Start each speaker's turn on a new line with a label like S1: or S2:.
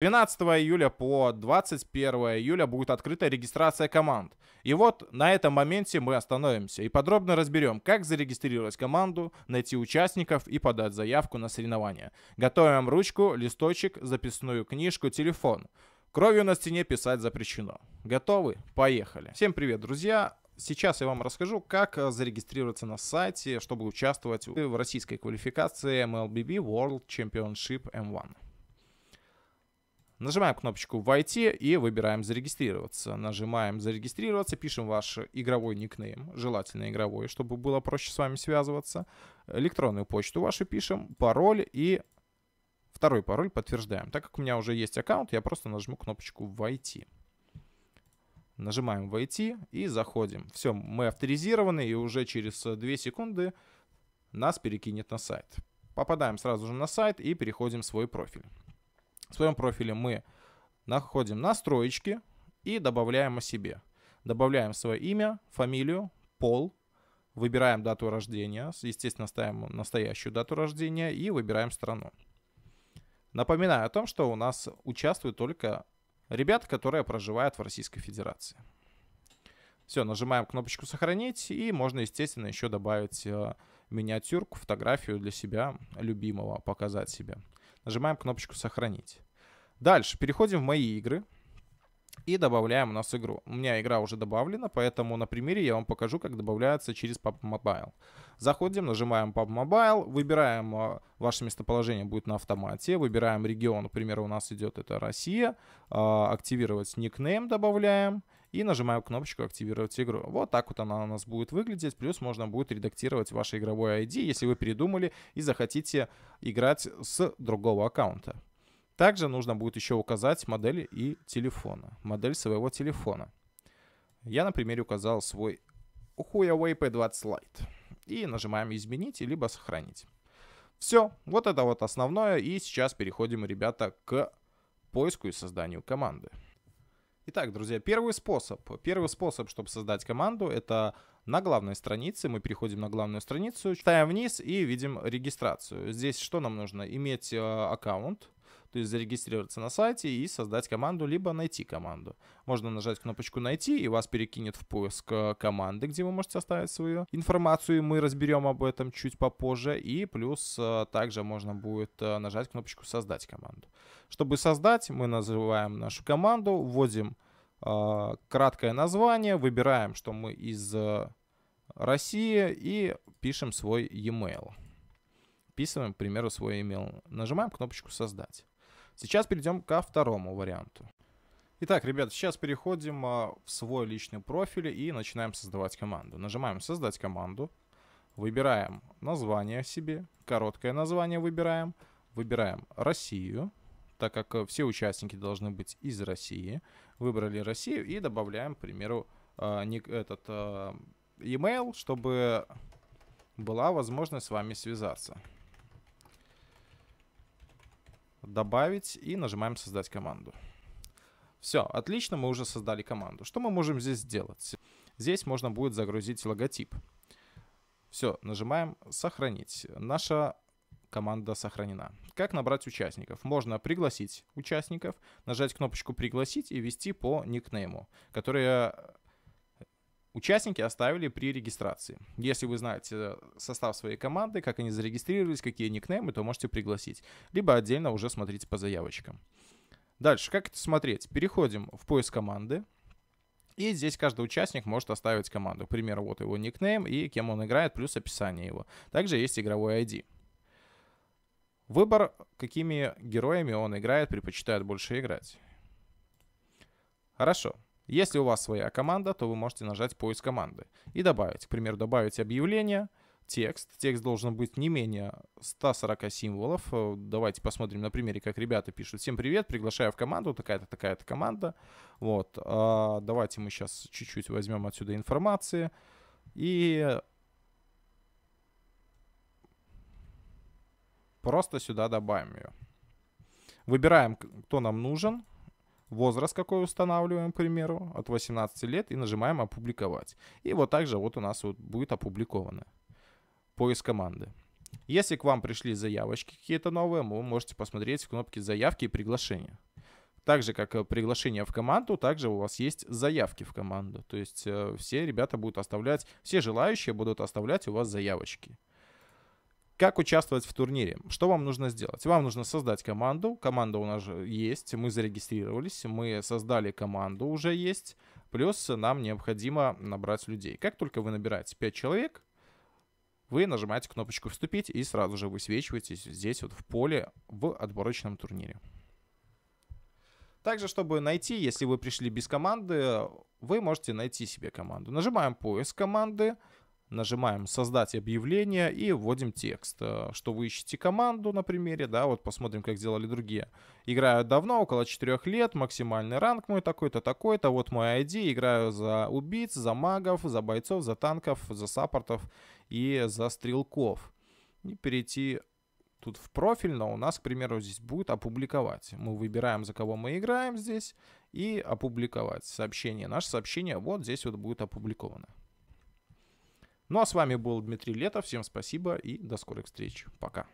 S1: 13 июля по 21 июля будет открыта регистрация команд. И вот на этом моменте мы остановимся и подробно разберем, как зарегистрировать команду, найти участников и подать заявку на соревнования. Готовим ручку, листочек, записную книжку, телефон. Кровью на стене писать запрещено. Готовы? Поехали. Всем привет, друзья! Сейчас я вам расскажу, как э, зарегистрироваться на сайте, чтобы участвовать в российской квалификации MLBB World Championship M1. Нажимаем кнопочку «Войти» и выбираем «Зарегистрироваться». Нажимаем «Зарегистрироваться», пишем ваш игровой никнейм, желательно игровой, чтобы было проще с вами связываться. Электронную почту вашу пишем, пароль и второй пароль подтверждаем. Так как у меня уже есть аккаунт, я просто нажму кнопочку «Войти». Нажимаем «Войти» и заходим. Все, мы авторизированы, и уже через 2 секунды нас перекинет на сайт. Попадаем сразу же на сайт и переходим в свой профиль. В своем профиле мы находим настроечки и добавляем о себе. Добавляем свое имя, фамилию, пол, выбираем дату рождения, естественно, ставим настоящую дату рождения и выбираем страну. Напоминаю о том, что у нас участвуют только ребята, которые проживают в Российской Федерации. Все, нажимаем кнопочку «Сохранить», и можно, естественно, еще добавить э, миниатюрку, фотографию для себя любимого, показать себе. Нажимаем кнопочку «Сохранить». Дальше переходим в «Мои игры» и добавляем у нас игру. У меня игра уже добавлена, поэтому на примере я вам покажу, как добавляется через PUBG Mobile. Заходим, нажимаем PUBG Mobile, выбираем а, ваше местоположение будет на автомате, выбираем регион, например, у нас идет это Россия, а, активировать никнейм добавляем, и нажимаю кнопочку «Активировать игру». Вот так вот она у нас будет выглядеть, плюс можно будет редактировать ваше игровое ID, если вы передумали и захотите играть с другого аккаунта. Также нужно будет еще указать модель и телефона, модель своего телефона. Я на примере указал свой Huawei P20 Lite. И нажимаем «Изменить» либо «Сохранить». Все, вот это вот основное. И сейчас переходим, ребята, к поиску и созданию команды. Итак, друзья, первый способ. Первый способ, чтобы создать команду, это на главной странице. Мы переходим на главную страницу, читаем вниз и видим регистрацию. Здесь что нам нужно? Иметь э, аккаунт то есть зарегистрироваться на сайте и создать команду, либо найти команду. Можно нажать кнопочку «Найти», и вас перекинет в поиск э, команды, где вы можете оставить свою информацию, мы разберем об этом чуть попозже, и плюс э, также можно будет э, нажать кнопочку «Создать команду». Чтобы создать, мы называем нашу команду, вводим краткое название, выбираем, что мы из России и пишем свой e-mail. Вписываем, к примеру, свой e-mail. Нажимаем кнопочку «Создать». Сейчас перейдем ко второму варианту. Итак, ребят, сейчас переходим а, в свой личный профиль и начинаем создавать команду. Нажимаем «Создать команду», выбираем название себе, короткое название выбираем, выбираем Россию, так как э, все участники должны быть из России. Выбрали Россию и добавляем, к примеру, э, этот э, email, чтобы была возможность с вами связаться добавить и нажимаем создать команду. Все, отлично, мы уже создали команду. Что мы можем здесь сделать? Здесь можно будет загрузить логотип. Все, нажимаем «Сохранить». Наша команда сохранена. Как набрать участников? Можно пригласить участников, нажать кнопочку «Пригласить» и ввести по никнейму, которые Участники оставили при регистрации. Если вы знаете э, состав своей команды, как они зарегистрировались, какие никнеймы, то можете пригласить. Либо отдельно уже смотрите по заявочкам. Дальше, как это смотреть? Переходим в поиск команды. И здесь каждый участник может оставить команду. К примеру, вот его никнейм и кем он играет, плюс описание его. Также есть игровой ID. Выбор, какими героями он играет, предпочитает больше играть. Хорошо. Если у вас своя команда, то вы можете нажать «Поиск команды» и добавить. К примеру, добавить объявление, текст. Текст должен быть не менее 140 символов. Э, давайте посмотрим на примере, как ребята пишут. Всем привет, приглашаю в команду, такая-то, такая-то команда. Вот. А давайте мы сейчас чуть-чуть возьмем отсюда информации. И просто сюда добавим ее. Выбираем, кто нам нужен возраст, какой устанавливаем, к примеру, от 18 лет и нажимаем «Опубликовать». И вот также вот у нас вот будет опубликовано поиск команды. Если к вам пришли заявочки какие-то новые, вы можете посмотреть в кнопке «Заявки и приглашения». Так же, как э, приглашение в команду, также у вас есть заявки в команду. То есть э, все ребята будут оставлять, все желающие будут оставлять у вас заявочки. Как участвовать в турнире? Что вам нужно сделать? Вам нужно создать команду. Команда у нас же есть, мы зарегистрировались, мы создали команду, уже есть. Плюс нам необходимо набрать людей. Как только вы набираете 5 человек, вы нажимаете кнопочку «Вступить» и сразу же высвечиваетесь здесь вот в поле в отборочном турнире. Также, чтобы найти, если вы пришли без команды, вы можете найти себе команду. Нажимаем поиск команды. команды» нажимаем «Создать объявление» и вводим текст, э, что вы ищете команду на примере, да, вот посмотрим, как делали другие. Играю давно, около 4 лет, максимальный ранг мой такой-то, такой-то, вот мой ID, играю за убийц, за магов, за бойцов, за танков, за саппортов и за стрелков. И перейти тут в профиль, но у нас, к примеру, здесь будет «Опубликовать». Мы выбираем, за кого мы играем здесь, и «Опубликовать» сообщение. Наше сообщение вот здесь вот будет опубликовано. Ну а с вами был Дмитрий Летов. Всем спасибо и до скорых встреч. Пока.